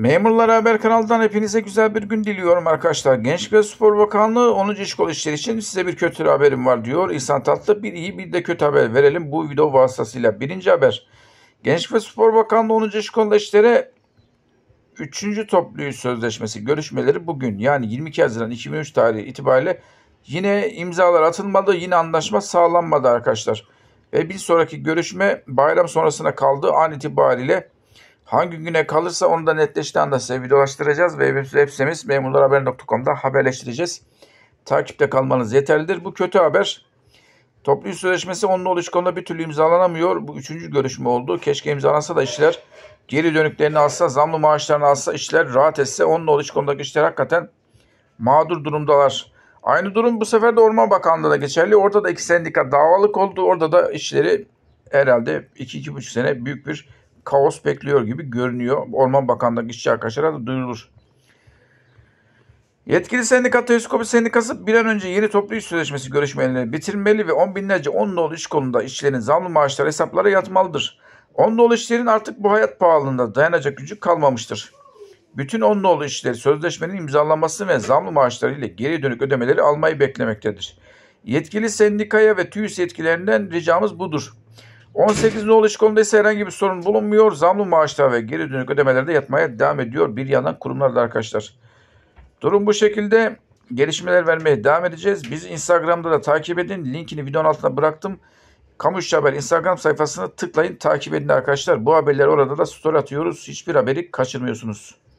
Memurlar Haber kanalından hepinize güzel bir gün diliyorum arkadaşlar. Genç ve Spor Bakanlığı 10. İş Kol İşleri için size bir kötü haberim var diyor. İhsan Tatlı bir iyi bir de kötü haber verelim bu video vasıtasıyla. Birinci haber. Genç ve Spor Bakanlığı 10. İş Kol İşleri 3. Toplu Sözleşmesi görüşmeleri bugün yani 22 Haziran 2003 tarihi itibariyle yine imzalar atılmadı. Yine anlaşma sağlanmadı arkadaşlar. Ve bir sonraki görüşme bayram sonrasına kaldı. An itibariyle Hangi güne kalırsa onu da netleştiği anda size videolaştıracağız ve web memurlarhaber.com'da haberleştireceğiz. Takipte kalmanız yeterlidir. Bu kötü haber. Toplu sözleşmesi onunla oluş bir türlü imzalanamıyor. Bu üçüncü görüşme oldu. Keşke imzalansa da işler geri dönüklerini alsa, zamlı maaşlarını alsa, işler rahat etse onunla oluş işler hakikaten mağdur durumdalar. Aynı durum bu sefer de Orman Bakanlığı'na geçerli. Orada da iki sendika davalık oldu. Orada da işleri herhalde 2-2,5 sene büyük bir kaos bekliyor gibi görünüyor. Orman Bakanlığı işçi arkadaşlara da duyurulur. Yetkili sendika Teoskopi Sendikası bir an önce yeni toplu iş sözleşmesi görüşmelerini bitirmeli ve on binlerce on dolu iş konuda işçilerin zamlı maaşları hesaplara yatmalıdır. On dolu işçilerin artık bu hayat pahalılığında dayanacak gücü kalmamıştır. Bütün on dolu işçileri sözleşmenin imzalanması ve zamlı maaşları ile geri dönük ödemeleri almayı beklemektedir. Yetkili sendikaya ve TÜİS yetkililerinden ricamız budur. 18 nolu iş konuda ise herhangi bir sorun bulunmuyor. Zamlı maaşlar ve geri dönük ödemelerde yatmaya devam ediyor bir yandan kurumlarda arkadaşlar. Durum bu şekilde gelişmeler vermeye devam edeceğiz. Biz Instagram'da da takip edin. Linkini videonun altına bıraktım. Kamu İşçi Haber Instagram sayfasını tıklayın takip edin arkadaşlar. Bu haberleri orada da story atıyoruz. Hiçbir haberi kaçırmıyorsunuz.